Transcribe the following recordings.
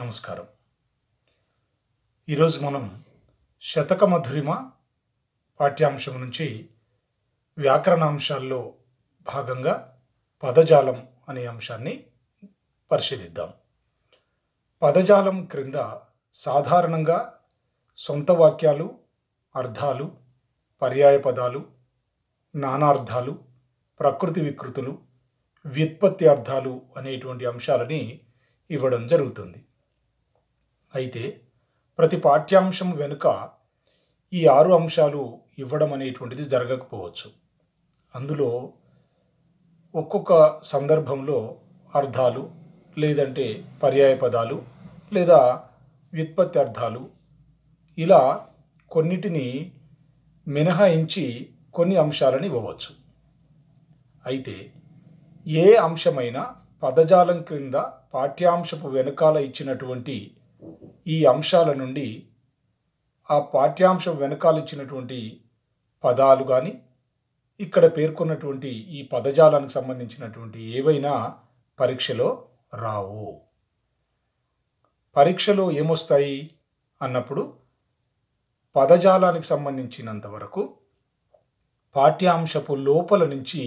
నమస్కారం ఈరోజు మనం శతక మధురిమ పాఠ్యాంశం నుంచి వ్యాకరణాంశాల్లో భాగంగా పదజాలం అనే అంశాన్ని పరిశీలిద్దాం పదజాలం క్రింద సాధారణంగా సొంత వాక్యాలు అర్థాలు పర్యాయ పదాలు నానార్థాలు ప్రకృతి వికృతులు వ్యుత్పత్తి అర్థాలు అనేటువంటి అంశాలని ఇవ్వడం జరుగుతుంది అయితే ప్రతి పాఠ్యాంశం వెనుక ఈ ఆరు అంశాలు ఇవ్వడం అనేటువంటిది జరగకపోవచ్చు అందులో ఒక్కొక్క సందర్భంలో అర్థాలు లేదంటే పర్యాయ పదాలు లేదా వ్యుత్పత్తి అర్థాలు ఇలా కొన్నిటిని మినహాయించి కొన్ని అంశాలను ఇవ్వవచ్చు అయితే ఏ అంశమైనా పదజాలం క్రింద పాఠ్యాంశపు వెనకాల ఇచ్చినటువంటి ఈ అంశాల నుండి ఆ పాఠ్యాంశం వెనకాలిచ్చినటువంటి పదాలు కానీ ఇక్కడ పేర్కొన్నటువంటి ఈ పదజాలానికి సంబంధించినటువంటి ఏవైనా పరీక్షలో రావు పరీక్షలో ఏమొస్తాయి అన్నప్పుడు పదజాలానికి సంబంధించినంత వరకు పాఠ్యాంశపు లోపల నుంచి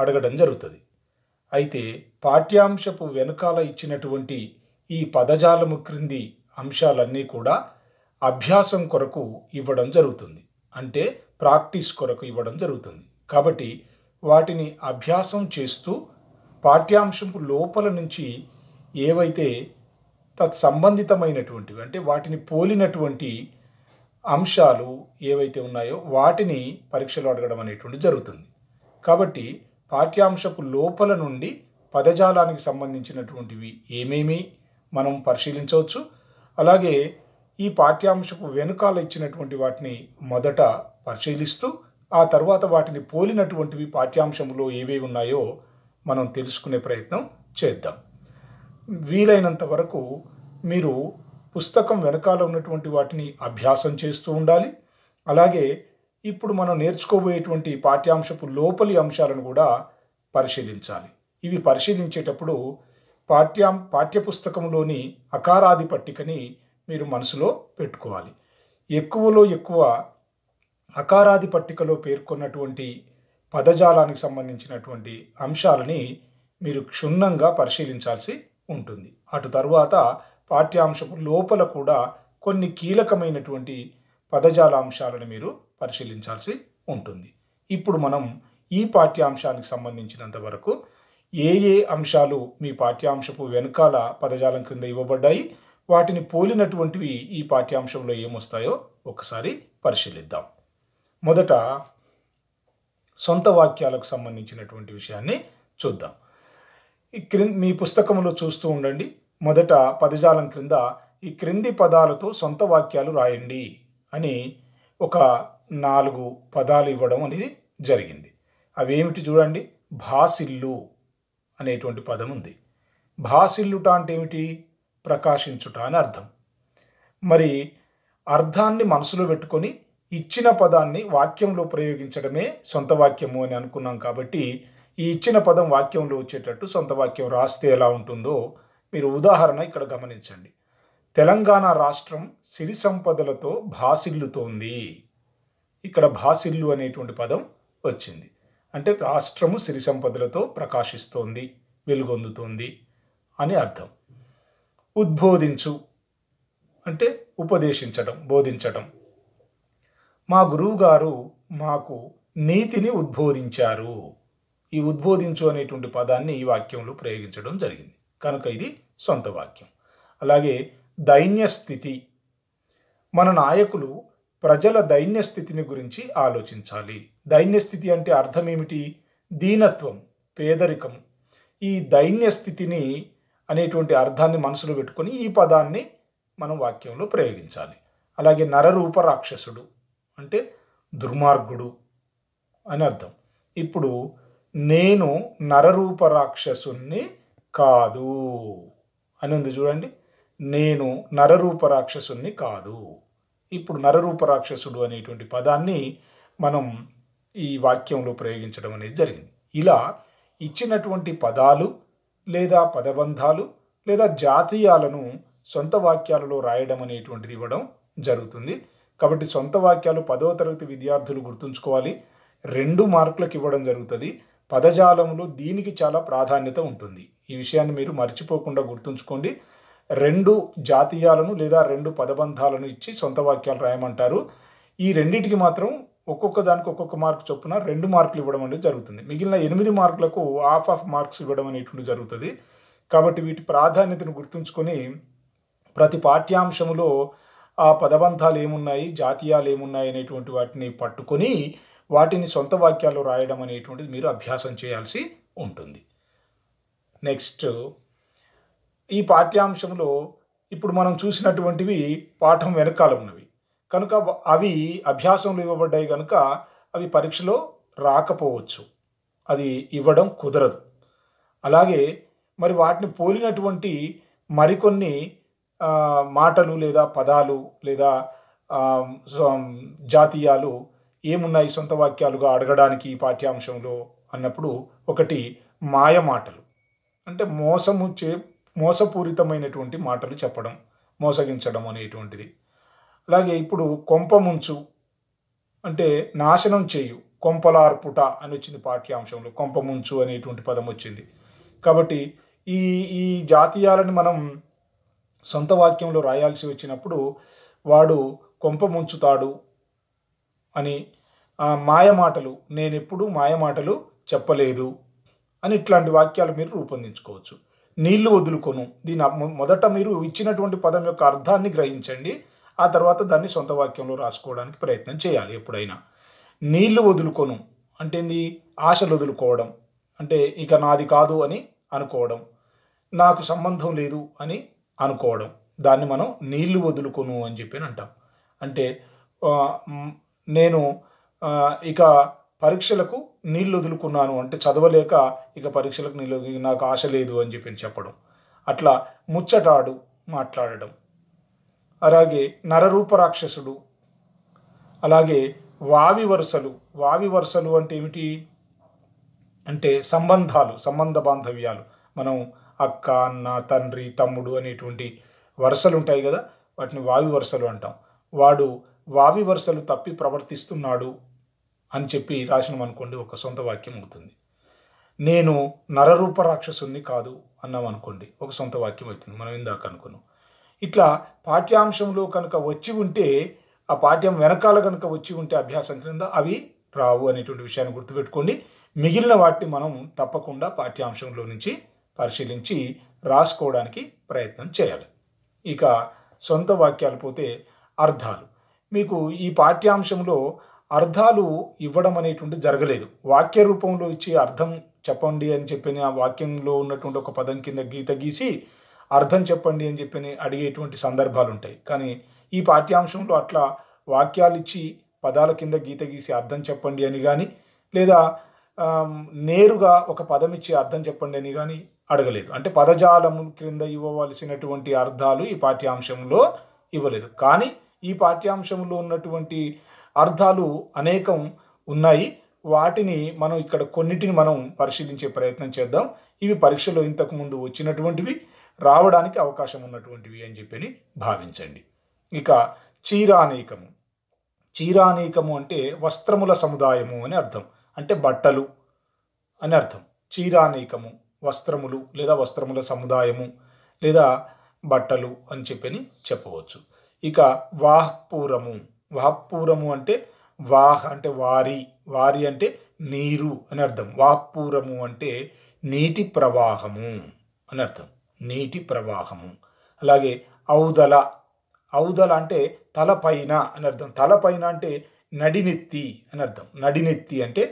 అడగడం జరుగుతుంది అయితే పాఠ్యాంశపు వెనకాల ఇచ్చినటువంటి ఈ పదజాలము క్రింది అంశాలన్నీ కూడా అభ్యాసం కొరకు ఇవ్వడం జరుగుతుంది అంటే ప్రాక్టీస్ కొరకు ఇవ్వడం జరుగుతుంది కాబట్టి వాటిని అభ్యాసం చేస్తూ పాఠ్యాంశం లోపల నుంచి ఏవైతే తత్సంబంధితమైనటువంటివి అంటే వాటిని పోలినటువంటి అంశాలు ఏవైతే ఉన్నాయో వాటిని పరీక్షలు అడగడం అనేటువంటి జరుగుతుంది కాబట్టి పాఠ్యాంశపు లోపల నుండి పదజాలానికి సంబంధించినటువంటివి ఏమేమి మనం పరిశీలించవచ్చు అలాగే ఈ పాఠ్యాంశపు వెనుకాల ఇచ్చినటువంటి వాటిని మొదట పరిశీలిస్తూ ఆ తర్వాత వాటిని పోలినటువంటివి పాఠ్యాంశంలో ఏవే ఉన్నాయో మనం తెలుసుకునే ప్రయత్నం చేద్దాం వీలైనంత వరకు మీరు పుస్తకం వెనకాల ఉన్నటువంటి వాటిని అభ్యాసం చేస్తూ ఉండాలి అలాగే ఇప్పుడు మనం నేర్చుకోబోయేటువంటి పాఠ్యాంశపు లోపలి అంశాలను కూడా పరిశీలించాలి ఇవి పరిశీలించేటప్పుడు పాఠ్య పాఠ్యపుస్తకంలోని అకారాది పట్టికని మీరు మనసులో పెట్టుకోవాలి ఎక్కువలో ఎక్కువ అకారాది పట్టికలో పేర్కొన్నటువంటి పదజాలానికి సంబంధించినటువంటి అంశాలని మీరు క్షుణ్ణంగా పరిశీలించాల్సి ఉంటుంది అటు తరువాత పాఠ్యాంశం లోపల కూడా కొన్ని కీలకమైనటువంటి పదజాల అంశాలను మీరు పరిశీలించాల్సి ఉంటుంది ఇప్పుడు మనం ఈ పాఠ్యాంశానికి సంబంధించినంత వరకు ఏ ఏ అంశాలు మీ పాఠ్యాంశపు వెనుకాల పదజాలం క్రింద ఇవ్వబడ్డాయి వాటిని పోలినటువంటివి ఈ పాఠ్యాంశంలో ఏమొస్తాయో ఒకసారి పరిశీలిద్దాం మొదట సొంత వాక్యాలకు సంబంధించినటువంటి విషయాన్ని చూద్దాం ఈ క్రింద మీ పుస్తకంలో చూస్తూ ఉండండి మొదట పదజాలం క్రింద ఈ క్రింది పదాలతో సొంత వాక్యాలు రాయండి అని ఒక నాలుగు పదాలు ఇవ్వడం అనేది జరిగింది అవి ఏమిటి చూడండి భాసిల్లు అనేటువంటి పదం ఉంది భాసిల్లుట అంటే ఏమిటి ప్రకాశించుట అని అర్థం మరి అర్థాన్ని మనసులో పెట్టుకొని ఇచ్చిన పదాన్ని వాక్యంలో ప్రయోగించడమే సొంత వాక్యము అని అనుకున్నాం కాబట్టి ఈ ఇచ్చిన పదం వాక్యంలో వచ్చేటట్టు సొంత వాక్యం రాస్తే ఎలా ఉంటుందో మీరు ఉదాహరణ ఇక్కడ గమనించండి తెలంగాణ రాష్ట్రం సిరి సంపదలతో భాసిల్లుతోంది ఇక్కడ భాసిల్లు అనేటువంటి పదం వచ్చింది అంటే రాష్ట్రము సిరి సంపదలతో ప్రకాశిస్తోంది వెలుగొందుతోంది అని అర్థం ఉద్బోధించు అంటే ఉపదేశించటం బోధించటం మా గురువుగారు మాకు నీతిని ఉద్బోధించారు ఈ ఉద్బోధించు అనేటువంటి పదాన్ని ఈ వాక్యంలో ప్రయోగించడం జరిగింది కనుక ఇది సొంత వాక్యం అలాగే దైన్యస్థితి మన నాయకులు ప్రజల దైన్యస్థితిని గురించి ఆలోచించాలి దైన్యస్థితి అంటే అర్థం ఏమిటి దీనత్వం పేదరికం ఈ దైన్యస్థితిని అనేటువంటి అర్థాన్ని మనసులో పెట్టుకొని ఈ పదాన్ని మనం వాక్యంలో ప్రయోగించాలి అలాగే నరరూప రాక్షసుడు అంటే దుర్మార్గుడు అని అర్థం ఇప్పుడు నేను నరరూప రాక్షసుణ్ణి కాదు అని ఉంది చూడండి నేను నరరూప రాక్షసుణ్ణి కాదు ఇప్పుడు నరరూప రాక్షసుడు అనేటువంటి పదాన్ని మనం ఈ వాక్యంలో ప్రయోగించడం అనేది జరిగింది ఇలా ఇచ్చినటువంటి పదాలు లేదా పదబంధాలు లేదా జాతీయాలను సొంత వాక్యాలలో రాయడం అనేటువంటిది ఇవ్వడం జరుగుతుంది కాబట్టి సొంత వాక్యాలు పదో తరగతి విద్యార్థులు గుర్తుంచుకోవాలి రెండు మార్కులకు ఇవ్వడం జరుగుతుంది పదజాలంలో దీనికి చాలా ప్రాధాన్యత ఉంటుంది ఈ విషయాన్ని మీరు మర్చిపోకుండా గుర్తుంచుకోండి రెండు జాతీయాలను లేదా రెండు పదబంధాలను ఇచ్చి సొంత వాక్యాలు రాయమంటారు ఈ రెండింటికి మాత్రం ఒక్కొక్క దానికి ఒక్కొక్క మార్క్ చొప్పున రెండు మార్కులు ఇవ్వడం అనేది జరుగుతుంది మిగిలిన ఎనిమిది మార్కులకు హాఫ్ ఆఫ్ మార్క్స్ ఇవ్వడం అనేటువంటి జరుగుతుంది కాబట్టి వీటి ప్రాధాన్యతను గుర్తుంచుకొని ప్రతి పాఠ్యాంశములో ఆ పదబంధాలు ఏమున్నాయి జాతీయాలు ఏమున్నాయి అనేటువంటి వాటిని పట్టుకొని వాటిని సొంత వాక్యాల్లో రాయడం అనేటువంటిది మీరు అభ్యాసం చేయాల్సి ఉంటుంది నెక్స్ట్ ఈ పాఠ్యాంశంలో ఇప్పుడు మనం చూసినటువంటివి పాఠం వెనకాల ఉన్నవి కనుక అవి అభ్యాసంలో ఇవ్వబడ్డాయి కనుక అవి పరీక్షలో రాకపోవచ్చు అది ఇవ్వడం కుదరదు అలాగే మరి వాటిని పోలినటువంటి మరికొన్ని మాటలు లేదా పదాలు లేదా జాతీయాలు ఏమున్నాయి సొంత వాక్యాలుగా అడగడానికి ఈ పాఠ్యాంశంలో అన్నప్పుడు ఒకటి మాయ మాటలు అంటే మోసము చే మోసపూరితమైనటువంటి మాటలు చెప్పడం మోసగించడం అనేటువంటిది అలాగే ఇప్పుడు కొంపముంచు అంటే నాశనం చేయు కొంపలార్పుట అని వచ్చింది పాఠ్యాంశంలో కొంపముంచు అనేటువంటి పదం వచ్చింది కాబట్టి ఈ ఈ జాతీయాలను మనం సొంత వాక్యంలో రాయాల్సి వచ్చినప్పుడు వాడు కొంపముంచుతాడు అని మాయమాటలు నేనెప్పుడు మాయమాటలు చెప్పలేదు అని ఇట్లాంటి వాక్యాలు మీరు రూపొందించుకోవచ్చు నీళ్లు వదులుకొను దీని మొదట మీరు ఇచ్చినటువంటి పదం యొక్క అర్థాన్ని గ్రహించండి ఆ తర్వాత దాన్ని సొంత వాక్యంలో రాసుకోవడానికి ప్రయత్నం చేయాలి ఎప్పుడైనా నీళ్లు వదులుకొను అంటే ఆశలు వదులుకోవడం అంటే ఇక నాది కాదు అని అనుకోవడం నాకు సంబంధం లేదు అని అనుకోవడం దాన్ని మనం నీళ్లు వదులుకొను అని చెప్పి అంటాం అంటే నేను ఇక పరీక్షలకు నీళ్ళు వదులుకున్నాను అంటే చదవలేక ఇక పరీక్షలకు నీళ్ళు నాకు ఆశ లేదు అని చెప్పి చెప్పడం అట్లా ముచ్చటాడు మాట్లాడడం అలాగే నరరూప రాక్షసుడు అలాగే వావి వరుసలు వావి వరుసలు అంటే ఏమిటి అంటే సంబంధాలు సంబంధ బాంధవ్యాలు మనం అక్క అన్న తండ్రి తమ్ముడు అనేటువంటి వరుసలు ఉంటాయి కదా వాటిని వావి వరుసలు అంటాం వాడు వావి వరుసలు తప్పి ప్రవర్తిస్తున్నాడు అని చెప్పి రాసినం అనుకోండి ఒక సొంత వాక్యం అవుతుంది నేను నరరూప రాక్షసుని కాదు అన్నాం అనుకోండి ఒక సొంత వాక్యం అవుతుంది మనం ఇందాక అనుకున్నాం ఇట్లా పాఠ్యాంశంలో కనుక వచ్చి ఉంటే ఆ పాఠ్యం వెనకాల కనుక వచ్చి ఉంటే అభ్యాసం క్రింద అవి రావు అనేటువంటి విషయాన్ని గుర్తుపెట్టుకోండి మిగిలిన వాటిని మనం తప్పకుండా పాఠ్యాంశంలో నుంచి పరిశీలించి రాసుకోవడానికి ప్రయత్నం చేయాలి ఇక సొంత వాక్యాలు పోతే అర్థాలు మీకు ఈ పాఠ్యాంశంలో అర్థాలు ఇవ్వడం అనేటువంటి జరగలేదు వాక్య రూపంలో ఇచ్చి అర్థం చెప్పండి అని చెప్పిన వాక్యంలో ఉన్నటువంటి ఒక పదం కింద గీత గీసి అర్థం చెప్పండి అని చెప్పి అడిగేటువంటి సందర్భాలు ఉంటాయి కానీ ఈ పాఠ్యాంశంలో అట్లా వాక్యాలు ఇచ్చి పదాల కింద గీత గీసి అర్థం చెప్పండి అని కానీ లేదా నేరుగా ఒక పదం ఇచ్చి అర్థం చెప్పండి అని కానీ అడగలేదు అంటే పదజాలం క్రింద ఇవ్వవలసినటువంటి అర్థాలు ఈ పాఠ్యాంశంలో ఇవ్వలేదు కానీ ఈ పాఠ్యాంశంలో ఉన్నటువంటి అర్థాలు అనేకం ఉన్నాయి వాటిని మనం ఇక్కడ కొన్నిటిని మనం పరిశీలించే ప్రయత్నం చేద్దాం ఇవి పరీక్షలో ఇంతకుముందు వచ్చినటువంటివి రావడానికి అవకాశం ఉన్నటువంటివి అని చెప్పి భావించండి ఇక చీరానేకము చీరానేకము అంటే వస్త్రముల సముదాయము అని అర్థం అంటే బట్టలు అని అర్థం చీరానేకము వస్త్రములు లేదా వస్త్రముల సముదాయము లేదా బట్టలు అని చెప్పని చెప్పవచ్చు ఇక వాహ్పూరము వాహ్పూరము అంటే వాహ్ అంటే వారి వారి అంటే నీరు అని అర్థం వాహ్పూరము అంటే నీటి ప్రవాహము అని అర్థం నీటి ప్రవాహము అలాగే ఔదల ఔదల అంటే తలపైన అని అర్థం తలపైన అంటే నడినెత్తి అని అర్థం నడినెత్తి అంటే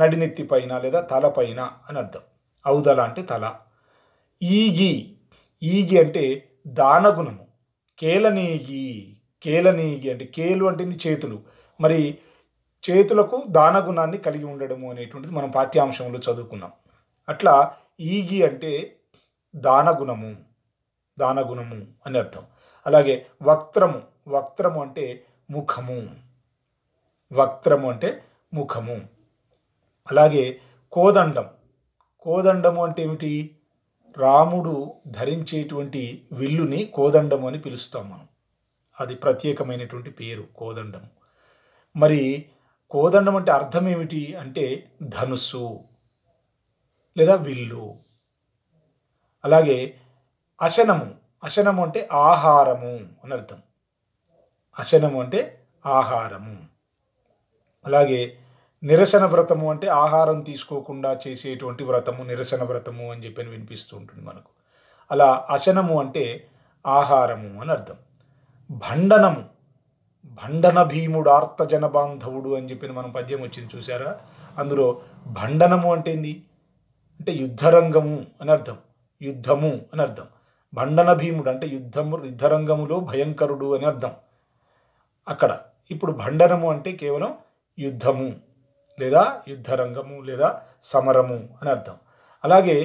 నడినెత్తి పైన లేదా తలపైన అని అర్థం ఔదల అంటే తల ఈగి ఈగి అంటే దానగుణము కేలనీగి కేలనీగి అంటే కేలు అంటే చేతులు మరి చేతులకు దానగుణాన్ని కలిగి ఉండడము అనేటువంటిది మనం పాఠ్యాంశంలో చదువుకున్నాం అట్లా ఈగి అంటే దానగుణము దానగుణము అని అర్థం అలాగే వక్త్రము వక్త్రము అంటే ముఖము వక్త్రము అంటే ముఖము అలాగే కోదండం కోదండము అంటే ఏమిటి రాముడు ధరించేటువంటి విల్లుని కోదండము అని పిలుస్తాం మనం అది ప్రత్యేకమైనటువంటి పేరు కోదండము మరి కోదండం అంటే అర్థం ఏమిటి అంటే ధనుస్సు లేదా విల్లు అలాగే అశనము అశనము అంటే ఆహారము అని అర్థం అశనము అంటే ఆహారము అలాగే నిరసన వ్రతము అంటే ఆహారం తీసుకోకుండా చేసేటువంటి వ్రతము నిరసన వ్రతము అని చెప్పి వినిపిస్తూ ఉంటుంది మనకు అలా అశనము అంటే ఆహారము అని అర్థం భండనము భండన భీముడు ఆర్తజన బాంధవుడు అని చెప్పి మనం పద్యం వచ్చింది చూసారా అందులో భండనము అంటే ఏంది అంటే యుద్ధరంగము అని అర్థం యుద్ధము అని అర్థం భండన భీముడు అంటే యుద్ధము యుద్ధరంగములో భయంకరుడు అని అర్థం అక్కడ ఇప్పుడు భండనము అంటే కేవలం యుద్ధము లేదా యుద్ధరంగము లేదా సమరము అని అర్థం అలాగే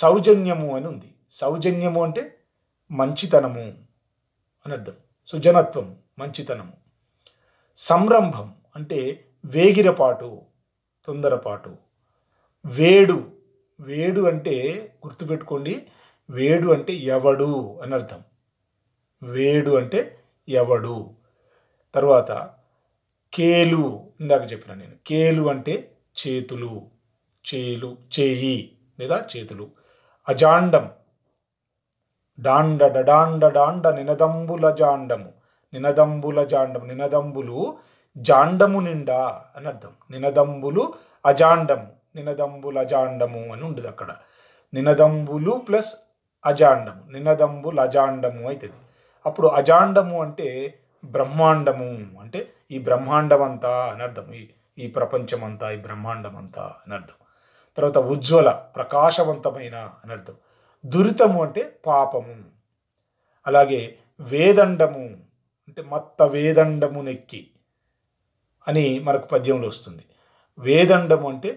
సౌజన్యము అని ఉంది సౌజన్యము అంటే మంచితనము అని అర్థం సుజనత్వం మంచితనము సంరంభం అంటే వేగిరపాటు తొందరపాటు వేడు వేడు అంటే గుర్తుపెట్టుకోండి వేడు అంటే ఎవడు అని అర్థం వేడు అంటే ఎవడు తర్వాత కేలు ఇందాక చెప్పిన నేను కేలు అంటే చేతులు చేలు చేయి లేదా చేతులు అజాండం డాండ డాండ డాండ నినదంబుల జాండము నినదంబుల జాండం నినదంబులు జాండము నిండా అని అర్థం నినదంబులు అజాండము నినదంబుల అజాండము అని ఉండదు అక్కడ నినదంబులు ప్లస్ అజాండము నినదంబులు అజాండము అవుతుంది అప్పుడు అజాండము అంటే బ్రహ్మాండము అంటే ఈ బ్రహ్మాండం అంతా అని అర్థం ఈ ఈ ప్రపంచం అంతా ఈ బ్రహ్మాండం అంతా అని అర్థం తర్వాత ఉజ్వల ప్రకాశవంతమైన అని అర్థం దురితము అంటే పాపము అలాగే వేదండము అంటే మత్త వేదండము నెక్కి అని మనకు పద్యంలో వస్తుంది వేదండము అంటే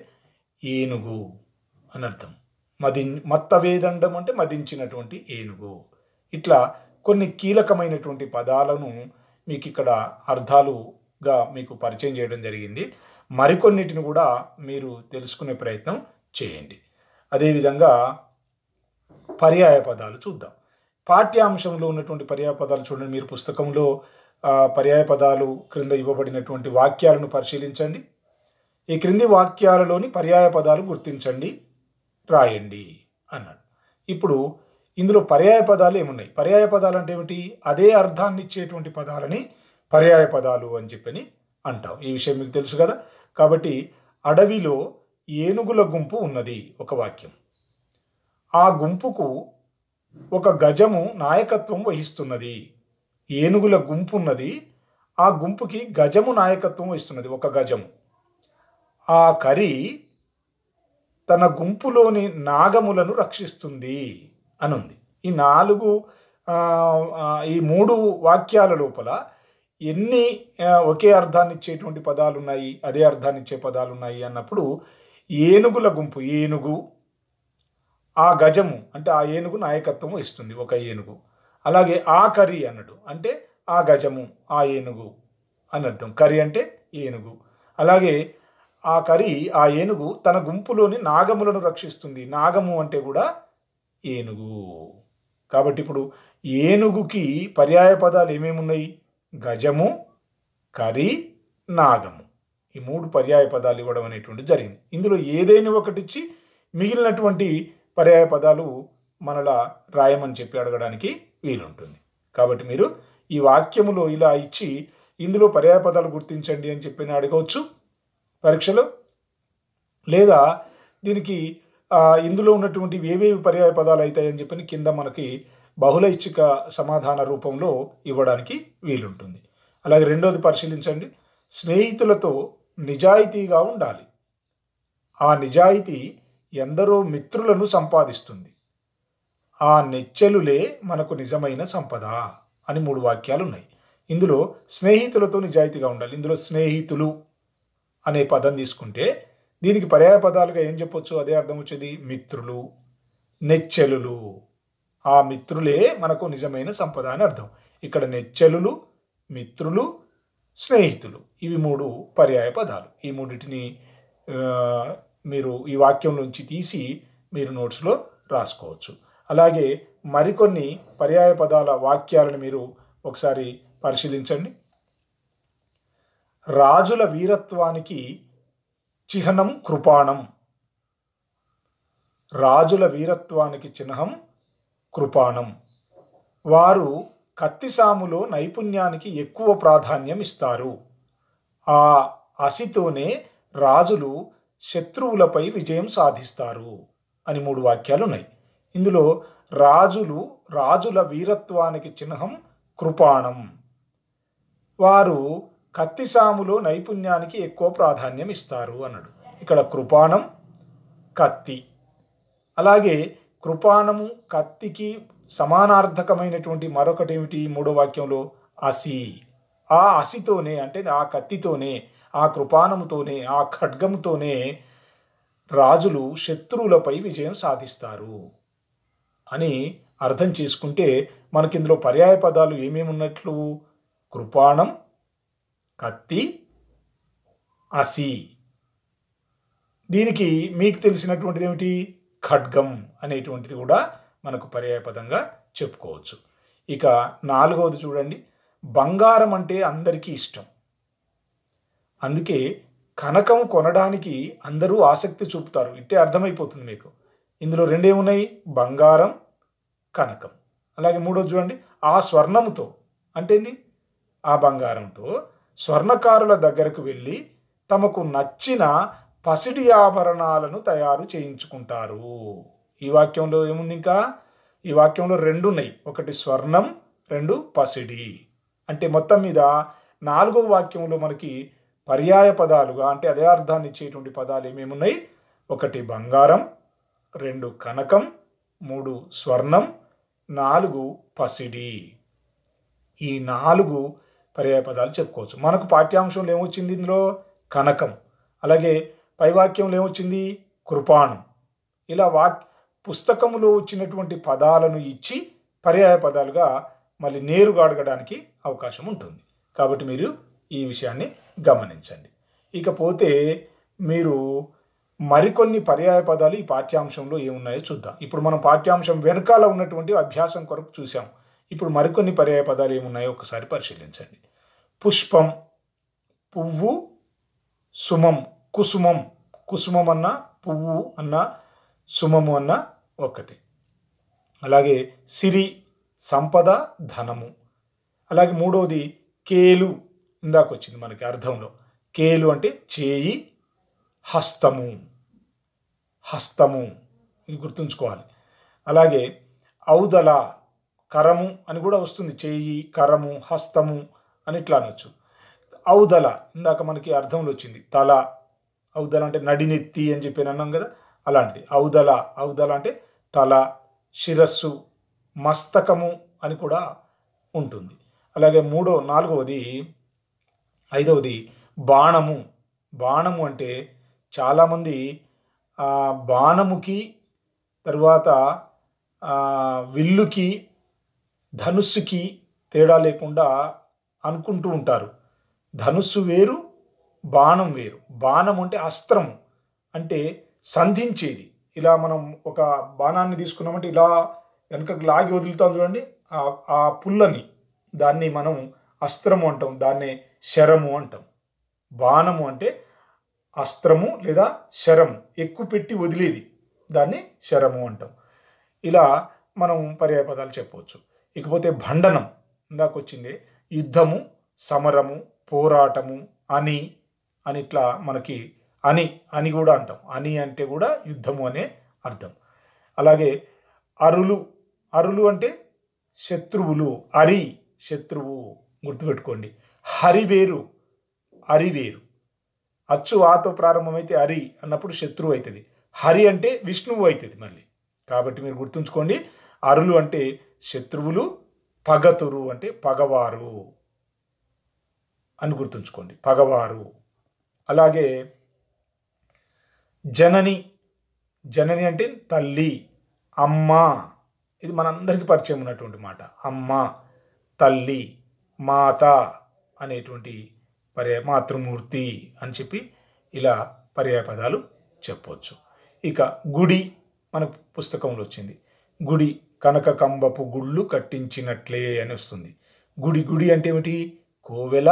ఏనుగు అని అర్థం మది మత్త వేదండం అంటే మదించినటువంటి ఏనుగు ఇట్లా కొన్ని కీలకమైనటువంటి పదాలను మీకు ఇక్కడ అర్థాలుగా మీకు పరిచయం చేయడం జరిగింది మరికొన్నిటిని కూడా మీరు తెలుసుకునే ప్రయత్నం చేయండి అదేవిధంగా పర్యాయ పదాలు చూద్దాం పాఠ్యాంశంలో ఉన్నటువంటి పర్యాయ పదాలు చూడండి మీరు పుస్తకంలో పర్యాయ పదాలు క్రింద ఇవ్వబడినటువంటి వాక్యాలను పరిశీలించండి ఈ క్రింది వాక్యాలలోని పర్యాయ పదాలు గుర్తించండి రాయండి అన్నాడు ఇప్పుడు ఇందులో పర్యాయ పదాలు ఏమున్నాయి పర్యాయ పదాలు అంటే ఏమిటి అదే అర్థాన్ని ఇచ్చేటువంటి పదాలని పర్యాయ పదాలు అని చెప్పని అంటాం ఈ విషయం మీకు తెలుసు కదా కాబట్టి అడవిలో ఏనుగుల గుంపు ఉన్నది ఒక వాక్యం ఆ గుంపుకు ఒక గజము నాయకత్వం వహిస్తున్నది ఏనుగుల గుంపు ఉన్నది ఆ గుంపుకి గజము నాయకత్వం వహిస్తున్నది ఒక గజము ఆ కరి తన గుంపులోని నాగములను రక్షిస్తుంది అనుంది ఈ నాలుగు ఈ మూడు వాక్యాల లోపల ఎన్ని ఒకే అర్థాన్ని ఇచ్చేటువంటి పదాలు ఉన్నాయి అదే అర్థాన్ని ఇచ్చే పదాలు ఉన్నాయి అన్నప్పుడు ఏనుగుల గుంపు ఏనుగు ఆ గజము అంటే ఆ ఏనుగు నాయకత్వం ఇస్తుంది ఒక ఏనుగు అలాగే ఆ కరి అన్నడు అంటే ఆ గజము ఆ ఏనుగు అని అర్థం కరి అంటే ఏనుగు అలాగే ఆ కరి ఆ ఏనుగు తన గుంపులోని నాగములను రక్షిస్తుంది నాగము అంటే కూడా ఏనుగు కాబట్టి ఇప్పుడు ఏనుగుకి పర్యాయ పదాలు ఏమేమి ఉన్నాయి గజము కరి నాగము ఈ మూడు పర్యాయ పదాలు ఇవ్వడం అనేటువంటి జరిగింది ఇందులో ఏదైనా ఒకటిచ్చి మిగిలినటువంటి పర్యాయ పదాలు మనలా రాయమని చెప్పి అడగడానికి వీలుంటుంది కాబట్టి మీరు ఈ వాక్యములో ఇలా ఇచ్చి ఇందులో పర్యాయ పదాలు గుర్తించండి అని చెప్పి అడగవచ్చు పరీక్షలు లేదా దీనికి ఇందులో ఉన్నటువంటి ఏవేవి పర్యాయ పదాలు అవుతాయని చెప్పి కింద మనకి బహుళ ఇచ్చిక సమాధాన రూపంలో ఇవ్వడానికి వీలుంటుంది అలాగే రెండోది పరిశీలించండి స్నేహితులతో నిజాయితీగా ఉండాలి ఆ నిజాయితీ ఎందరో మిత్రులను సంపాదిస్తుంది ఆ నెచ్చెలులే మనకు నిజమైన సంపద అని మూడు వాక్యాలు ఉన్నాయి ఇందులో స్నేహితులతో నిజాయితీగా ఉండాలి ఇందులో స్నేహితులు అనే పదం తీసుకుంటే దీనికి పర్యాయ పదాలుగా ఏం చెప్పొచ్చు అదే అర్థం వచ్చేది మిత్రులు నెచ్చెలులు ఆ మిత్రులే మనకు నిజమైన సంపద అని అర్థం ఇక్కడ నెచ్చెలులు మిత్రులు స్నేహితులు ఇవి మూడు పర్యాయ పదాలు ఈ మూడింటిని మీరు ఈ వాక్యం నుంచి తీసి మీరు నోట్స్లో రాసుకోవచ్చు అలాగే మరికొన్ని పర్యాయ పదాల వాక్యాలను మీరు ఒకసారి పరిశీలించండి రాజుల వీరత్వానికి చిహ్నం కృపాణం రాజుల వీరత్వానికి చిహ్నం కృపాణం వారు కత్తిసాములో నైపుణ్యానికి ఎక్కువ ప్రాధాన్యం ఇస్తారు ఆ అసితోనే రాజులు శత్రువులపై విజయం సాధిస్తారు అని మూడు వాక్యాలు ఉన్నాయి ఇందులో రాజులు రాజుల వీరత్వానికి చిహ్నం కృపాణం వారు కత్తి సాములు నైపుణ్యానికి ఎక్కువ ప్రాధాన్యం ఇస్తారు అన్నాడు ఇక్కడ కృపాణం కత్తి అలాగే కృపాణము కత్తికి సమానార్థకమైనటువంటి మరొకటి ఏమిటి మూడో వాక్యంలో అసి ఆ అసితోనే అంటే ఆ కత్తితోనే ఆ కృపాణముతోనే ఆ ఖడ్గముతోనే రాజులు శత్రువులపై విజయం సాధిస్తారు అని అర్థం చేసుకుంటే మనకిందులో పర్యాయ పదాలు ఏమేమి ఉన్నట్లు కృపాణం కత్తి అసి దీనికి మీకు తెలిసినటువంటిది ఏమిటి ఖడ్గం అనేటువంటిది కూడా మనకు పర్యాయపదంగా చెప్పుకోవచ్చు ఇక నాలుగవది చూడండి బంగారం అంటే అందరికీ ఇష్టం అందుకే కనకం కొనడానికి అందరూ ఆసక్తి చూపుతారు ఇట్టే అర్థమైపోతుంది మీకు ఇందులో రెండేమున్నాయి బంగారం కనకం అలాగే మూడోది చూడండి ఆ స్వర్ణంతో అంటే ఆ బంగారంతో స్వర్ణకారుల దగ్గరకు వెళ్ళి తమకు నచ్చిన పసిడి ఆభరణాలను తయారు చేయించుకుంటారు ఈ వాక్యంలో ఏముంది ఇంకా ఈ వాక్యంలో రెండు ఉన్నాయి ఒకటి స్వర్ణం రెండు పసిడి అంటే మొత్తం మీద నాలుగవ వాక్యంలో మనకి పర్యాయ పదాలుగా అంటే అదే అర్థాన్ని ఇచ్చేటువంటి పదాలు ఏమేమి ఉన్నాయి ఒకటి బంగారం రెండు కనకం మూడు స్వర్ణం నాలుగు పసిడి ఈ నాలుగు పర్యాయపదాలు చెప్పుకోవచ్చు మనకు పాఠ్యాంశంలో ఏమొచ్చింది ఇందులో కనకం అలాగే పైవాక్యంలో ఏమొచ్చింది కృపాణం ఇలా వాక్ పుస్తకంలో వచ్చినటువంటి పదాలను ఇచ్చి పర్యాయ పదాలుగా మళ్ళీ నేరుగా అడగడానికి అవకాశం ఉంటుంది కాబట్టి మీరు ఈ విషయాన్ని గమనించండి ఇకపోతే మీరు మరికొన్ని పర్యాయ పదాలు ఈ పాఠ్యాంశంలో ఏమున్నాయో చూద్దాం ఇప్పుడు మనం పాఠ్యాంశం వెనకాల ఉన్నటువంటి అభ్యాసం కొరకు చూసాం ఇప్పుడు మరికొన్ని పర్యాయ పదాలు ఏమున్నాయో ఒకసారి పరిశీలించండి పుష్పం పువ్వు సుమం కుసుమం కుసుమం అన్న పువ్వు అన్న సుమము అన్న ఒకటి అలాగే సిరి సంపద ధనము అలాగే మూడవది కేలు ఇందాక వచ్చింది మనకి అర్థంలో కేలు అంటే చేయి హస్తము హస్తము ఇది గుర్తుంచుకోవాలి అలాగే ఔదల కరము అని కూడా వస్తుంది చేయి కరము హస్తము అని ఇట్లా అనొచ్చు ఔదల ఇందాక మనకి అర్థంలో వచ్చింది తల ఔదల అంటే నడినెత్తి అని చెప్పి అన్నాం కదా అలాంటిది ఔదల ఔదల అంటే తల శిరస్సు మస్తకము అని కూడా ఉంటుంది అలాగే మూడో నాలుగవది ఐదవది బాణము బాణము అంటే చాలామంది బాణముకి తరువాత విల్లుకి ధనుస్సుకి తేడా లేకుండా అనుకుంటూ ఉంటారు ధనుస్సు వేరు బాణం వేరు బాణం అంటే అస్త్రం అంటే సంధించేది ఇలా మనం ఒక బాణాన్ని తీసుకున్నామంటే ఇలా వెనకకు లాగి వదులుతాం చూడండి ఆ పుల్లని దాన్ని మనం అస్త్రము అంటాం దాన్నే శరము అంటాం బాణము అంటే అస్త్రము లేదా శరము ఎక్కువ పెట్టి వదిలేది దాన్ని శరము అంటాం ఇలా మనం పర్యాయపదాలు చెప్పవచ్చు ఇకపోతే భండనం ఇందాకొచ్చింది యుద్ధము సమరము పోరాటము అని అని ఇట్లా మనకి అని అని కూడా అంటాం అని అంటే కూడా యుద్ధము అనే అర్థం అలాగే అరులు అరులు అంటే శత్రువులు అరి శత్రువు గుర్తుపెట్టుకోండి హరివేరు అరివేరు అచ్చు ఆతో ప్రారంభమైతే అరి అన్నప్పుడు శత్రువు అవుతుంది హరి అంటే విష్ణువు అవుతుంది మళ్ళీ కాబట్టి మీరు గుర్తుంచుకోండి అరులు అంటే శత్రువులు పగతురు అంటే పగవారు అని గుర్తుంచుకోండి పగవారు అలాగే జనని జనని అంటే తల్లి అమ్మ ఇది మనందరికీ పరిచయం ఉన్నటువంటి మాట అమ్మ తల్లి మాత అనేటువంటి పర్యాయ మాతృమూర్తి అని చెప్పి ఇలా పర్యాయ పదాలు చెప్పవచ్చు ఇక గుడి మన పుస్తకంలో వచ్చింది గుడి కనకకంబపు గుళ్ళు కట్టించినట్లే అని వస్తుంది గుడి గుడి అంటే ఏమిటి కోవెల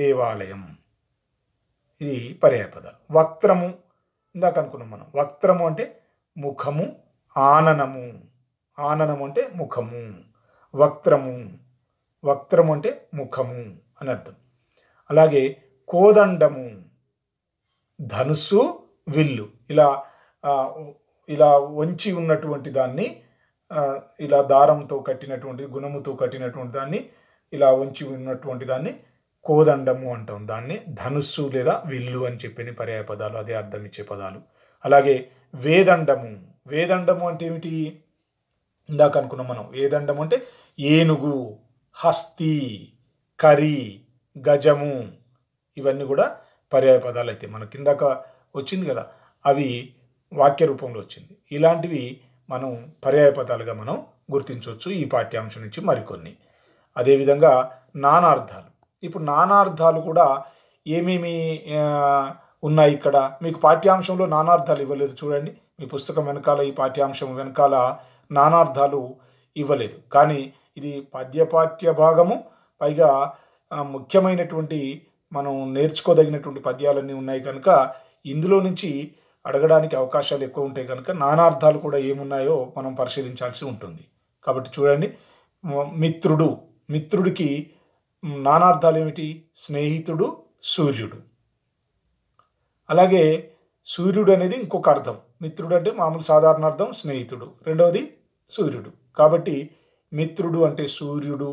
దేవాలయం ఇది పర్యాపద వక్త్రము ఇందాక అనుకున్నాం మనం వక్త్రము అంటే ముఖము ఆననము ఆననము అంటే ముఖము వక్త్రము వక్త్రము అంటే ముఖము అని అర్థం అలాగే కోదండము ధనుసు విల్లు ఇలా ఇలా వంచి ఉన్నటువంటి దాన్ని ఇలా దారంతో కట్టినటువంటి గుణముతో కట్టినటువంటి దాన్ని ఇలా ఉంచి ఉన్నటువంటి దాన్ని కోదండము అంటాం దాన్ని ధనుస్సు లేదా విల్లు అని చెప్పిన పర్యాయ పదాలు అదే అర్థం ఇచ్చే పదాలు అలాగే వేదండము వేదండము అంటే ఏమిటి ఇందాక అనుకున్నాం మనం వేదండము అంటే ఏనుగు హస్తి కరి గజము ఇవన్నీ కూడా పర్యాయ పదాలు అయితే మనకి ఇందాక వచ్చింది కదా అవి వాక్య రూపంలో వచ్చింది ఇలాంటివి మనం పర్యాయపదాలుగా మనం గుర్తించవచ్చు ఈ పాఠ్యాంశం నుంచి మరికొన్ని అదేవిధంగా నానార్థాలు ఇప్పుడు నానార్థాలు కూడా ఏమేమి ఉన్నాయి ఇక్కడ మీకు పాఠ్యాంశంలో నానార్థాలు ఇవ్వలేదు చూడండి మీ పుస్తకం వెనకాల ఈ పాఠ్యాంశం వెనకాల నానార్థాలు ఇవ్వలేదు కానీ ఇది పద్యపాఠ్య భాగము పైగా ముఖ్యమైనటువంటి మనం నేర్చుకోదగినటువంటి పద్యాలన్నీ ఉన్నాయి కనుక ఇందులో నుంచి అడగడానికి అవకాశాలు ఎక్కువ ఉంటాయి కనుక నానార్థాలు కూడా ఏమున్నాయో మనం పరిశీలించాల్సి ఉంటుంది కాబట్టి చూడండి మిత్రుడు మిత్రుడికి నానార్థాలు ఏమిటి స్నేహితుడు సూర్యుడు అలాగే సూర్యుడు అనేది ఇంకొక అర్థం మిత్రుడు అంటే మామూలు సాధారణ అర్థం స్నేహితుడు రెండవది సూర్యుడు కాబట్టి మిత్రుడు అంటే సూర్యుడు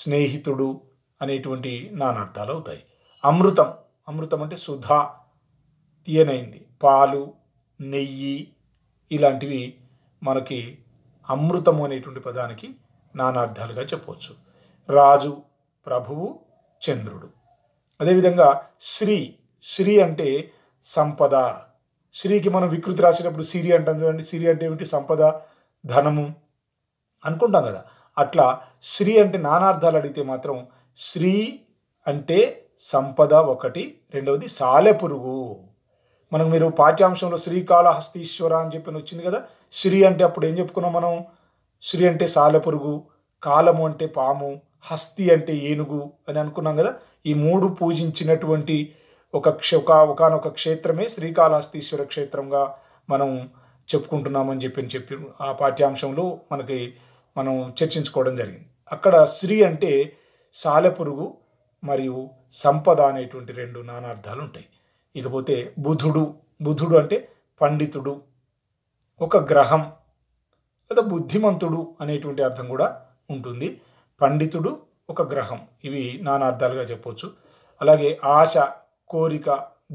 స్నేహితుడు అనేటువంటి నానార్థాలు అవుతాయి అమృతం అమృతం అంటే సుధా తీయనైంది పాలు నెయ్యి ఇలాంటివి మనకి అమృతము అనేటువంటి పదానికి నానార్థాలుగా చెప్పవచ్చు రాజు ప్రభువు చంద్రుడు అదేవిధంగా శ్రీ శ్రీ అంటే సంపద శ్రీకి మనం వికృతి రాసినప్పుడు సిరి అంటాం చూడండి సిరి అంటే ఏమిటి సంపద ధనము అనుకుంటాం కదా అట్లా శ్రీ అంటే నానార్థాలు అడిగితే మాత్రం శ్రీ అంటే సంపద ఒకటి రెండవది సాలెపురుగు మనకు మీరు పాఠ్యాంశంలో శ్రీకాళహస్తీశ్వర అని చెప్పి వచ్చింది కదా శ్రీ అంటే అప్పుడు ఏం చెప్పుకున్నాం మనం శ్రీ అంటే సాలెపురుగు కాలము అంటే పాము హస్తి అంటే ఏనుగు అని అనుకున్నాం కదా ఈ మూడు పూజించినటువంటి ఒక క్ష ఒకనొక క్షేత్రమే శ్రీకాళహస్తీశ్వర క్షేత్రంగా మనం చెప్పుకుంటున్నామని చెప్పి చెప్పి ఆ పాఠ్యాంశంలో మనకి మనం చర్చించుకోవడం జరిగింది అక్కడ శ్రీ అంటే సాలెపురుగు మరియు సంపద అనేటువంటి రెండు నానార్థాలు ఉంటాయి ఇకపోతే బుధుడు బుధుడు అంటే పండితుడు ఒక గ్రహం లేదా బుద్ధిమంతుడు అనేటువంటి అర్థం కూడా ఉంటుంది పండితుడు ఒక గ్రహం ఇవి నానార్థాలుగా చెప్పవచ్చు అలాగే ఆశ కోరిక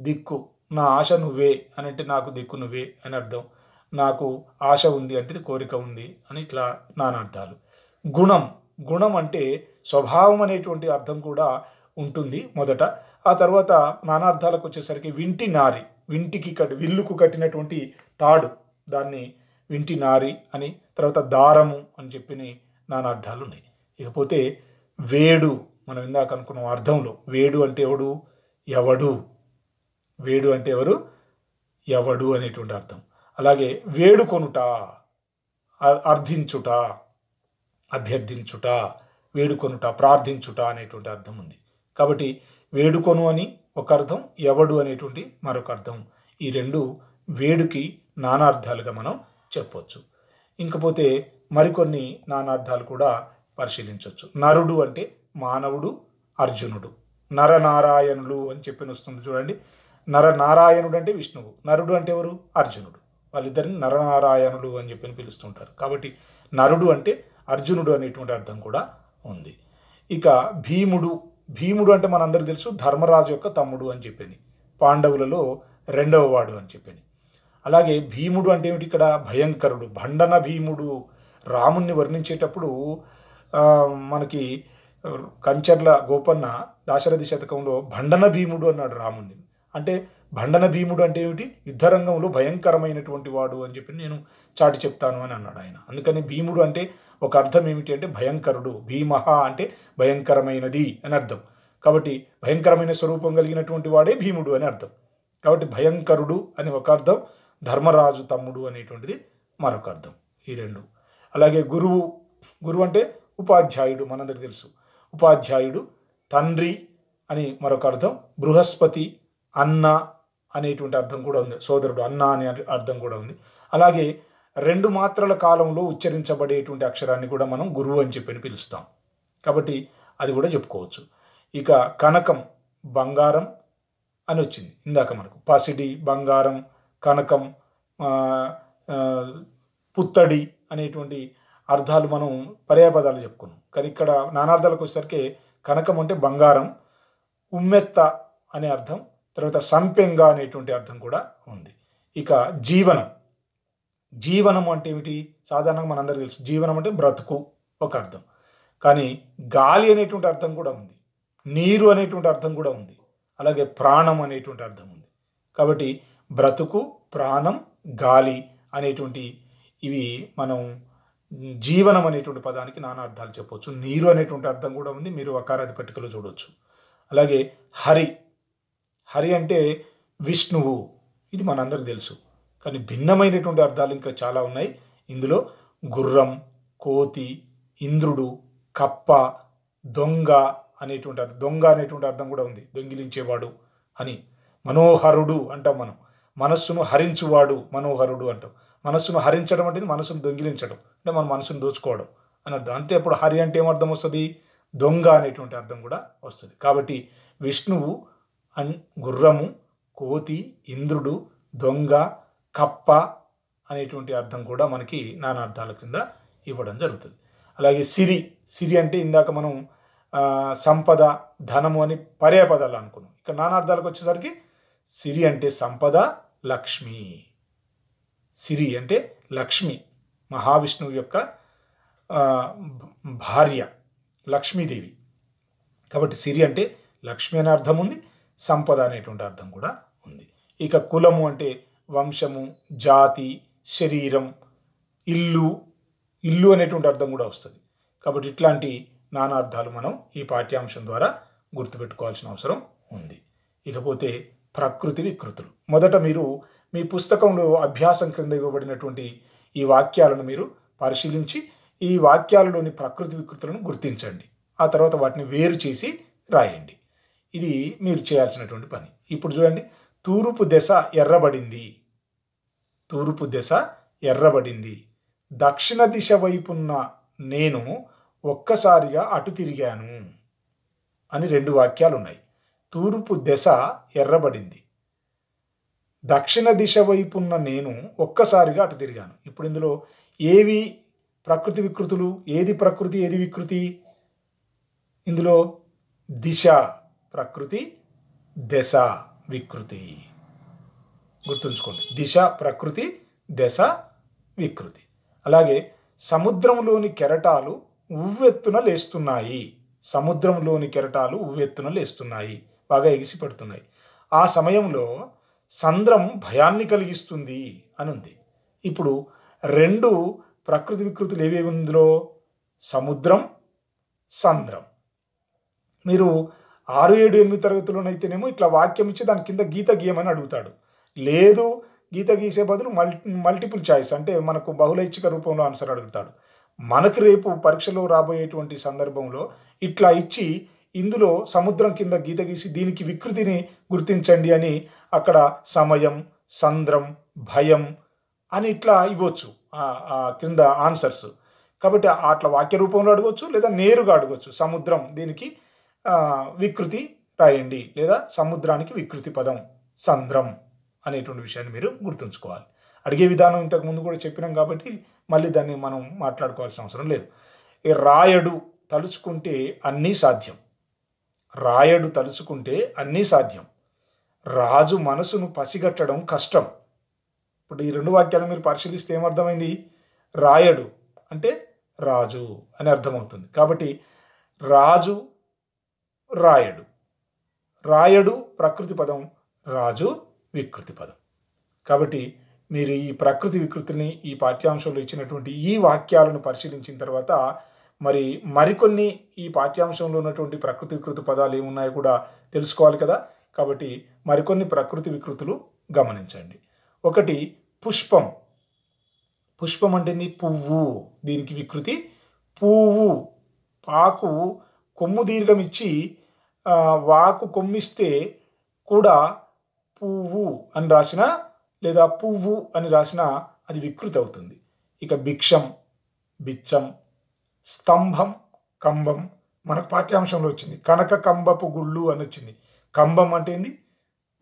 దిక్కు నా ఆశ నువ్వే అనంటే నాకు దిక్కు నువ్వే అని అర్థం నాకు ఆశ ఉంది అంటే కోరిక ఉంది అని ఇట్లా నానార్థాలు గుణం గుణం అంటే స్వభావం అనేటువంటి అర్థం కూడా ఉంటుంది మొదట ఆ తర్వాత నానార్థాలకు వచ్చేసరికి వింటి నారి వింటికి కట్ విల్లుకు కట్టినటువంటి తాడు దాన్ని వింటి నారి అని తర్వాత దారము అని చెప్పి నానార్థాలు ఉన్నాయి ఇకపోతే వేడు మనం ఇందాక అనుకున్నాం అర్థంలో వేడు అంటే ఎవడు ఎవడు వేడు అంటే ఎవరు ఎవడు అనేటువంటి అర్థం అలాగే వేడుకొనుట అర్థించుట అభ్యర్థించుట వేడుకొనుట ప్రార్థించుట అనేటువంటి అర్థం ఉంది కాబట్టి వేడుకొను అని ఒక అర్థం ఎవడు అనేటువంటి మరొక అర్థం ఈ రెండు వేడుకి నానార్థాలుగా మనం చెప్పవచ్చు ఇంకపోతే మరికొన్ని నానార్థాలు కూడా పరిశీలించవచ్చు నరుడు అంటే మానవుడు అర్జునుడు నరనారాయణుడు అని చెప్పిన వస్తుంది చూడండి నరనారాయణుడు అంటే విష్ణువు నరుడు అంటే ఎవరు అర్జునుడు వాళ్ళిద్దరిని నరనారాయణుడు అని చెప్పి పిలుస్తుంటారు కాబట్టి నరుడు అంటే అర్జునుడు అనేటువంటి అర్థం కూడా ఉంది ఇక భీముడు భీముడు అంటే మనందరూ తెలుసు ధర్మరాజు యొక్క తమ్ముడు అని చెప్పింది పాండవులలో రెండవ వాడు అని చెప్పింది అలాగే భీముడు అంటే ఏమిటి ఇక్కడ భయంకరుడు భండన భీముడు రాముణ్ణి వర్ణించేటప్పుడు మనకి కంచర్ల గోపన్న దాశరథి శతకంలో భండన భీముడు అన్నాడు రాముణ్ణి అంటే భండన భీముడు అంటే ఏమిటి యుద్ధరంగంలో భయంకరమైనటువంటి వాడు అని చెప్పి నేను చాటి చెప్తాను అని అన్నాడు ఆయన అందుకని భీముడు అంటే ఒక అర్థం ఏమిటి అంటే భయంకరుడు భీమహ అంటే భయంకరమైనది అని అర్థం కాబట్టి భయంకరమైన స్వరూపం కలిగినటువంటి వాడే భీముడు అని అర్థం కాబట్టి భయంకరుడు అని ఒక అర్థం ధర్మరాజు తమ్ముడు అనేటువంటిది మరొక అర్థం ఈ రెండు అలాగే గురువు గురువు అంటే ఉపాధ్యాయుడు మనందరికి తెలుసు ఉపాధ్యాయుడు తండ్రి అని మరొక అర్థం బృహస్పతి అన్న అనేటువంటి అర్థం కూడా ఉంది సోదరుడు అన్న అనే అర్థం కూడా ఉంది అలాగే రెండు మాత్రల కాలంలో ఉచ్చరించబడేటువంటి అక్షరాన్ని కూడా మనం గురువు అని చెప్పి పిలుస్తాం కాబట్టి అది కూడా చెప్పుకోవచ్చు ఇక కనకం బంగారం అని వచ్చింది ఇందాక మనకు పసిడి బంగారం కనకం పుత్తడి అనేటువంటి అర్థాలు మనం పర్యాయపదాలు చెప్పుకున్నాం కానీ ఇక్కడ నానార్థాలకు వచ్చేసరికి కనకం అంటే బంగారం ఉమ్మెత్త అనే అర్థం తర్వాత సంపెంగ అనేటువంటి అర్థం కూడా ఉంది ఇక జీవనం జీవనం అంటే ఏమిటి సాధారణంగా మనందరికీ తెలుసు జీవనం అంటే బ్రతుకు ఒక అర్థం కానీ గాలి అనేటువంటి అర్థం కూడా ఉంది నీరు అనేటువంటి అర్థం కూడా ఉంది అలాగే ప్రాణం అనేటువంటి అర్థం ఉంది కాబట్టి బ్రతుకు ప్రాణం గాలి అనేటువంటి ఇవి మనం జీవనం అనేటువంటి పదానికి నానా అర్థాలు చెప్పవచ్చు నీరు అనేటువంటి అర్థం కూడా ఉంది మీరు అకారాది పట్టికలో చూడవచ్చు అలాగే హరి హరి అంటే విష్ణువు ఇది మనందరికి తెలుసు కానీ భిన్నమైనటువంటి అర్థాలు ఇంకా చాలా ఉన్నాయి ఇందులో గుర్రం కోతి ఇంద్రుడు కప్ప దొంగ అనేటువంటి దొంగ అనేటువంటి అర్థం కూడా ఉంది దొంగిలించేవాడు అని మనోహరుడు అంటాం మనం మనస్సును హరించువాడు మనోహరుడు అంటాం మనస్సును హరించడం అంటే మనసును దొంగిలించడం అంటే మన మనసును దోచుకోవడం అని అర్థం అంటే అప్పుడు హరి అంటే ఏమర్థం వస్తుంది దొంగ అనేటువంటి అర్థం కూడా వస్తుంది కాబట్టి విష్ణువు అన్ గుర్రము కోతి ఇంద్రుడు దొంగ కప్ప అనేటువంటి అర్థం కూడా మనకి నానార్థాల క్రింద ఇవ్వడం జరుగుతుంది అలాగే సిరి సిరి అంటే ఇందాక మనం సంపద ధనము అని పర్యాయ పదాలు అనుకున్నాం ఇక నానార్థాలకు వచ్చేసరికి సిరి అంటే సంపద లక్ష్మి సిరి అంటే లక్ష్మి మహావిష్ణువు యొక్క భార్య లక్ష్మీదేవి కాబట్టి సిరి అంటే లక్ష్మి అనే అర్థం ఉంది సంపద అనేటువంటి అర్థం కూడా ఉంది ఇక కులము అంటే వంశము జాతి శరీరం ఇల్లు ఇల్లు అనేటువంటి అర్థం కూడా వస్తుంది కాబట్టి ఇట్లాంటి నానా అర్థాలు మనం ఈ పాఠ్యాంశం ద్వారా గుర్తుపెట్టుకోవాల్సిన అవసరం ఉంది ఇకపోతే ప్రకృతి వికృతులు మొదట మీరు మీ పుస్తకంలో అభ్యాసం క్రింద ఇవ్వబడినటువంటి ఈ వాక్యాలను మీరు పరిశీలించి ఈ వాక్యాలలోని ప్రకృతి వికృతులను గుర్తించండి ఆ తర్వాత వాటిని వేరు చేసి రాయండి ఇది మీరు చేయాల్సినటువంటి పని ఇప్పుడు చూడండి తూర్పు దశ ఎర్రబడింది తూర్పు దిశ ఎర్రబడింది దక్షిణ దిశ వైపున్న నేను ఒక్కసారిగా అటు తిరిగాను అని రెండు వాక్యాలు ఉన్నాయి తూర్పు దిశ ఎర్రబడింది దక్షిణ దిశ వైపున్న నేను ఒక్కసారిగా అటు తిరిగాను ఇప్పుడు ఇందులో ఏవి ప్రకృతి వికృతులు ఏది ప్రకృతి ఏది వికృతి ఇందులో దిశ ప్రకృతి దశ వికృతి గుర్తుంచుకోండి దిశ ప్రకృతి దశ వికృతి అలాగే సముద్రంలోని కెరటాలు ఉవ్వెత్తున లేస్తున్నాయి సముద్రంలోని కెరటాలు ఉవ్వెత్తున లేస్తున్నాయి బాగా ఎగిసి పడుతున్నాయి ఆ సమయంలో సంద్రం భయాన్ని కలిగిస్తుంది అని ఉంది ఇప్పుడు రెండు ప్రకృతి వికృతులు ఏవేవి ఉందిలో సముద్రం సంద్రం మీరు ఆరు ఏడు ఎనిమిది తరగతిలోనైతేనేమో ఇట్లా వాక్యం ఇచ్చి దాని కింద గీత గీయమని అడుగుతాడు లేదు గీత గీసే బదులు మల్ మల్టిపుల్ చాయిస్ అంటే మనకు బహుళైచ్ఛిక రూపంలో ఆన్సర్ అడుగుతాడు మనకు రేపు పరీక్షలో రాబోయేటువంటి సందర్భంలో ఇట్లా ఇచ్చి ఇందులో సముద్రం కింద గీత గీసి దీనికి వికృతిని గుర్తించండి అని అక్కడ సమయం సంద్రం భయం అని ఇట్లా ఇవ్వచ్చు క్రింద ఆన్సర్స్ కాబట్టి అట్లా వాక్య రూపంలో అడగవచ్చు లేదా నేరుగా అడగవచ్చు సముద్రం దీనికి వికృతి రాయండి లేదా సముద్రానికి వికృతి పదం సంద్రం అనేటువంటి విషయాన్ని మీరు గుర్తుంచుకోవాలి అడిగే విధానం ఇంతకుముందు కూడా చెప్పినాం కాబట్టి మళ్ళీ దాన్ని మనం మాట్లాడుకోవాల్సిన అవసరం లేదు ఈ రాయడు తలుచుకుంటే అన్నీ సాధ్యం రాయడు తలుచుకుంటే అన్నీ సాధ్యం రాజు మనసును పసిగట్టడం కష్టం ఇప్పుడు ఈ రెండు వాక్యాలు మీరు పరిశీలిస్తే ఏమర్థమైంది రాయడు అంటే రాజు అని అర్థమవుతుంది కాబట్టి రాజు రాయడు రాయడు ప్రకృతి పదం రాజు వికృతి పదం కాబట్టి మీరు ఈ ప్రకృతి వికృతిని ఈ పాఠ్యాంశంలో ఇచ్చినటువంటి ఈ వాక్యాలను పరిశీలించిన తర్వాత మరి మరికొన్ని ఈ పాఠ్యాంశంలో ఉన్నటువంటి ప్రకృతి వికృతి పదాలు ఏమున్నాయో కూడా తెలుసుకోవాలి కదా కాబట్టి మరికొన్ని ప్రకృతి వికృతులు గమనించండి ఒకటి పుష్పం పుష్పం అంటేంది పువ్వు దీనికి వికృతి పువ్వు పాకు కొమ్ము దీర్ఘం ఇచ్చి వాకు కొమ్మిస్తే కూడా పువ్వు అని రాసిన లేదా పువ్వు అని రాసిన అది వికృతి అవుతుంది ఇక భిక్షం బిచ్చం స్తంభం కంభం మనకు పాఠ్యాంశంలో వచ్చింది కనక కంబపు గుళ్ళు అని వచ్చింది కంబం అంటే ఏంది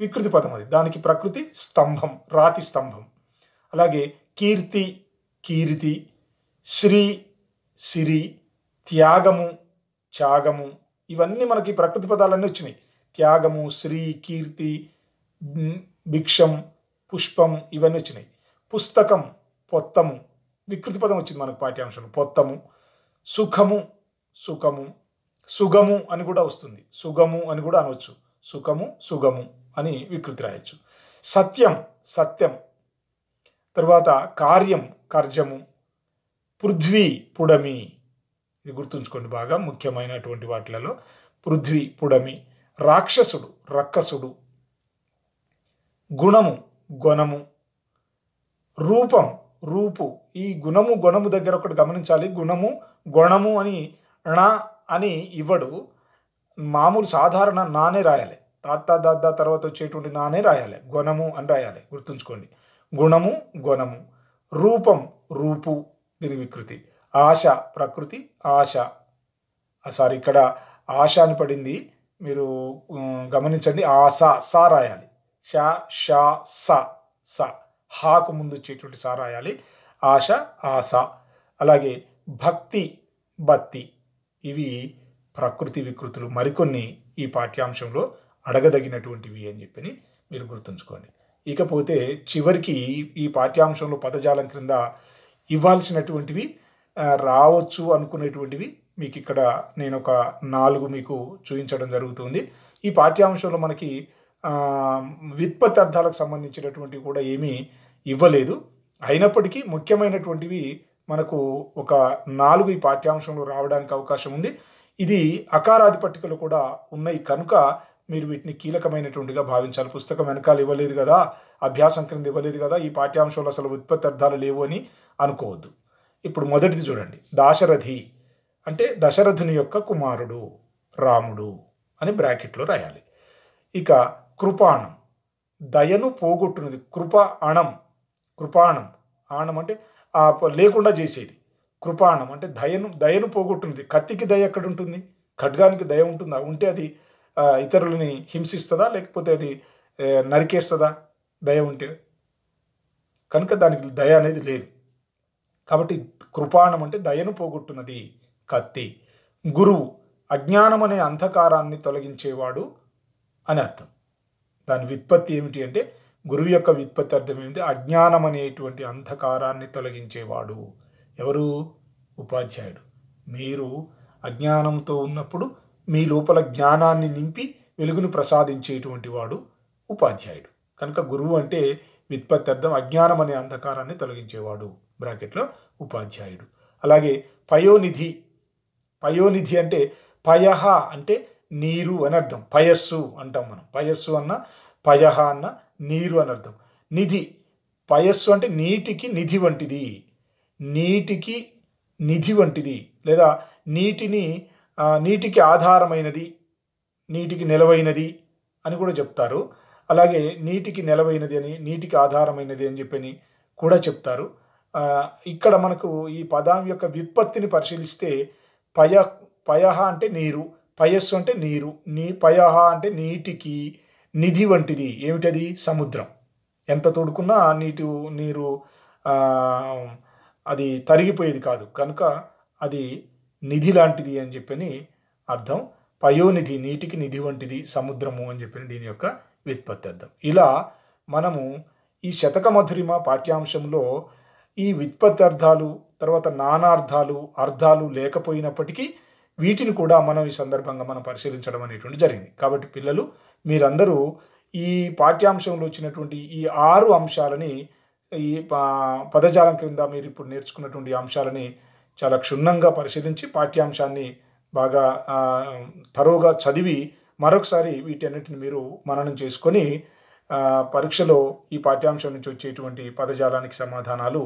వికృతి పదం అది దానికి ప్రకృతి స్తంభం రాతి స్తంభం అలాగే కీర్తి కీర్తి శ్రీ సిరి త్యాగము త్యాగము ఇవన్నీ మనకి ప్రకృతి పదాలన్నీ వచ్చినాయి త్యాగము శ్రీ కీర్తి భిక్షం పుష్పం ఇవన్నీ వచ్చినాయి పుస్తకం పొత్తము వికృతి పదం వచ్చింది మనకు పాఠ్యాంశంలో పొత్తము సుఖము సుఖము సుగము అని కూడా వస్తుంది సుగము అని కూడా అనవచ్చు సుఖము సుగము అని వికృతి రాయొచ్చు సత్యం సత్యం తర్వాత కార్యం కర్జము పృథ్వీ పుడమి ఇది గుర్తుంచుకోండి బాగా ముఖ్యమైనటువంటి వాటిలలో పృథ్వీ పుడమి రాక్షసుడు రక్కసుడు గుణము గుణము రూపం రూపు ఈ గుణము గుణము దగ్గర ఒకటి గమనించాలి గుణము గుణము అని ణ అని ఇవ్వడు మామూలు సాధారణ నానే రాయాలి తాత దాద్దా తర్వాత వచ్చేటువంటి నానే రాయాలి గుణము అని రాయాలి గుర్తుంచుకోండి గుణము గుణము రూపం రూపు దీని వికృతి ఆశ ప్రకృతి ఆశ సారీ ఇక్కడ ఆశ అని పడింది మీరు గమనించండి ఆశ సా రాయాలి ష ష స స హాకు ముందు వచ్చేటువంటి సా రాయాలి ఆశ ఆశ అలాగే భక్తి భక్తి ఇవి ప్రకృతి వికృతులు మరికొన్ని ఈ పాఠ్యాంశంలో అడగదగినటువంటివి అని చెప్పి మీరు గుర్తుంచుకోండి ఇకపోతే చివరికి ఈ పాఠ్యాంశంలో పదజాలం క్రింద ఇవ్వాల్సినటువంటివి రావచ్చు అనుకునేటువంటివి మీకు ఇక్కడ నేను ఒక నాలుగు మీకు చూపించడం జరుగుతుంది ఈ పాఠ్యాంశంలో మనకి అర్థాలకు సంబంధించినటువంటివి కూడా ఏమీ ఇవ్వలేదు అయినప్పటికీ ముఖ్యమైనటువంటివి మనకు ఒక నాలుగు ఈ పాఠ్యాంశంలో రావడానికి అవకాశం ఉంది ఇది అకారాధిపట్టికలు కూడా ఉన్నాయి కనుక మీరు వీటిని కీలకమైనటువంటిగా భావించాలి పుస్తకం వెనకాల ఇవ్వలేదు కదా అభ్యాసం క్రింద ఇవ్వలేదు కదా ఈ పాఠ్యాంశంలో అసలు ఉత్పత్తి అర్థాలు లేవు అని అనుకోవద్దు ఇప్పుడు మొదటిది చూడండి దాశరథి అంటే దశరథుని యొక్క కుమారుడు రాముడు అని బ్రాకెట్లో రాయాలి ఇక కృపాణం దయను పోగొట్టున్నది కృప అణం కృపాణం ఆణం అంటే లేకుండా చేసేది కృపాణం అంటే దయను దయను పోగొట్టున్నది కత్తికి దయ ఎక్కడ ఉంటుంది ఖడ్గానికి దయ ఉంటుందా ఉంటే అది ఇతరులని హింసిస్తుందా లేకపోతే అది నరికేస్తుందా దయ ఉంటే కనుక దానికి దయ అనేది లేదు కాబట్టి కృపాణం అంటే దయను పోగొట్టున్నది కత్తి గురువు అజ్ఞానం అనే అంధకారాన్ని తొలగించేవాడు అని అర్థం దాని విత్పత్తి ఏమిటి అంటే గురువు యొక్క విత్పత్తి అర్థం ఏమిటి అజ్ఞానం అనేటువంటి అంధకారాన్ని తొలగించేవాడు ఎవరు ఉపాధ్యాయుడు మీరు అజ్ఞానంతో ఉన్నప్పుడు మీ లోపల జ్ఞానాన్ని నింపి వెలుగును ప్రసాదించేటువంటి వాడు ఉపాధ్యాయుడు కనుక గురువు అంటే విత్పత్తి అర్థం అజ్ఞానం అనే అంధకారాన్ని తొలగించేవాడు బ్రాకెట్లో ఉపాధ్యాయుడు అలాగే పయోనిధి పయోనిధి అంటే పయహ అంటే నీరు అని అర్థం పయస్సు అంటాం మనం పయస్సు అన్న పయహ అన్న నీరు అని అర్థం నిధి పయస్సు అంటే నీటికి నిధి వంటిది నీటికి నిధి వంటిది లేదా నీటిని నీటికి ఆధారమైనది నీటికి నిలవైనది అని కూడా చెప్తారు అలాగే నీటికి నిలవైనది అని నీటికి ఆధారమైనది అని చెప్పని కూడా చెప్తారు ఇక్కడ మనకు ఈ పదం యొక్క వ్యుత్పత్తిని పరిశీలిస్తే పయ పయహ అంటే నీరు పయస్సు అంటే నీరు నీ పయహ అంటే నీటికి నిధి వంటిది ఏమిటది సముద్రం ఎంత తోడుకున్నా నీటి నీరు అది తరిగిపోయేది కాదు కనుక అది నిధి లాంటిది అని చెప్పని అర్థం పయోనిధి నీటికి నిధి వంటిది సముద్రము అని చెప్పిన దీని యొక్క వ్యుత్పత్తి అర్థం ఇలా మనము ఈ శతక మధురిమ పాఠ్యాంశంలో ఈ వ్యుత్పత్తి అర్థాలు తర్వాత నానార్థాలు అర్థాలు లేకపోయినప్పటికీ వీటిని కూడా మనం ఈ సందర్భంగా మనం పరిశీలించడం అనేటువంటి జరిగింది కాబట్టి పిల్లలు మీరందరూ ఈ పాఠ్యాంశంలో వచ్చినటువంటి ఈ ఆరు అంశాలని ఈ పదజాలం క్రింద మీరు ఇప్పుడు నేర్చుకున్నటువంటి అంశాలని చాలా క్షుణ్ణంగా పరిశీలించి పాఠ్యాంశాన్ని బాగా తరువుగా చదివి మరొకసారి వీటన్నిటిని మీరు మననం చేసుకొని పరీక్షలో ఈ పాఠ్యాంశం నుంచి వచ్చేటువంటి పదజాలానికి సమాధానాలు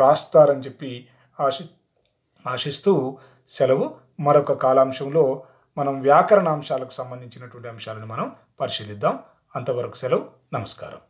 రాస్తారని చెప్పి ఆశి ఆశిస్తూ సెలవు మరొక కాలాంశంలో మనం వ్యాకరణ అంశాలకు సంబంధించినటువంటి అంశాలను మనం పరిశీలిద్దాం అంతవరకు సెలవు నమస్కారం